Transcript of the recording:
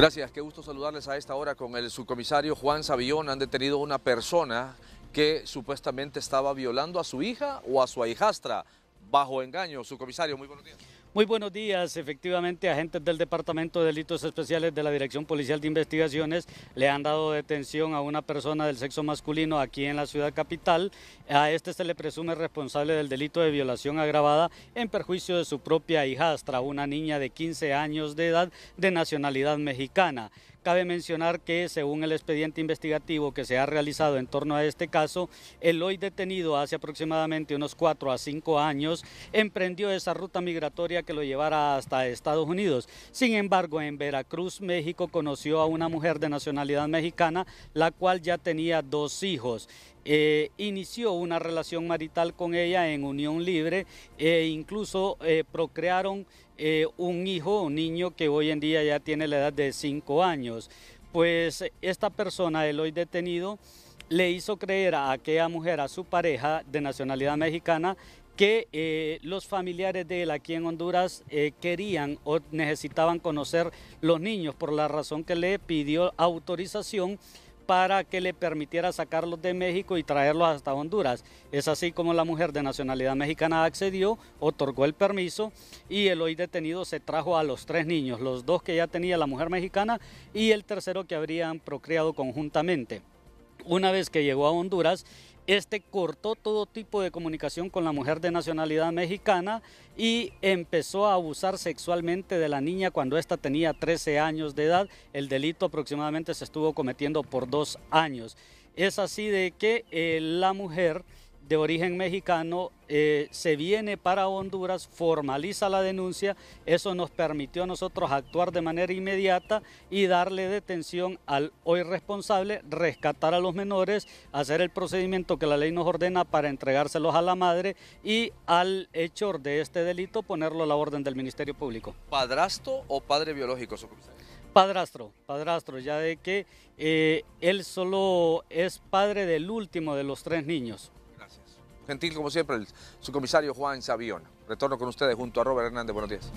Gracias, qué gusto saludarles a esta hora con el subcomisario Juan Savillón. Han detenido una persona que supuestamente estaba violando a su hija o a su ahijastra bajo engaño. Subcomisario, muy buenos días. Muy buenos días, efectivamente, agentes del Departamento de Delitos Especiales de la Dirección Policial de Investigaciones le han dado detención a una persona del sexo masculino aquí en la ciudad capital. A este se le presume responsable del delito de violación agravada en perjuicio de su propia hijastra, una niña de 15 años de edad de nacionalidad mexicana. Cabe mencionar que, según el expediente investigativo que se ha realizado en torno a este caso, el hoy detenido hace aproximadamente unos 4 a 5 años emprendió esa ruta migratoria que lo llevara hasta Estados Unidos. Sin embargo, en Veracruz, México, conoció a una mujer de nacionalidad mexicana, la cual ya tenía dos hijos. Eh, inició una relación marital con ella en unión libre e incluso eh, procrearon un hijo, un niño que hoy en día ya tiene la edad de cinco años. Pues esta persona, el hoy detenido, le hizo creer a aquella mujer, a su pareja de nacionalidad mexicana, que eh, los familiares de él aquí en Honduras eh, querían o necesitaban conocer los niños, por la razón que le pidió autorización para que le permitiera sacarlos de México y traerlos hasta Honduras. Es así como la mujer de nacionalidad mexicana accedió, otorgó el permiso y el hoy detenido se trajo a los tres niños, los dos que ya tenía la mujer mexicana y el tercero que habrían procreado conjuntamente. Una vez que llegó a Honduras, este cortó todo tipo de comunicación con la mujer de nacionalidad mexicana y empezó a abusar sexualmente de la niña cuando ésta tenía 13 años de edad. El delito aproximadamente se estuvo cometiendo por dos años. Es así de que eh, la mujer de origen mexicano eh, se viene para Honduras, formaliza la denuncia, eso nos permitió a nosotros actuar de manera inmediata y darle detención al hoy responsable, rescatar a los menores, hacer el procedimiento que la ley nos ordena para entregárselos a la madre y al hecho de este delito ponerlo a la orden del Ministerio Público. ¿Padrastro o padre biológico, su Padrastro, padrastro, ya de que eh, él solo es padre del último de los tres niños. Gentil, como siempre, el comisario Juan Saviona. Retorno con ustedes junto a Robert Hernández. Buenos días.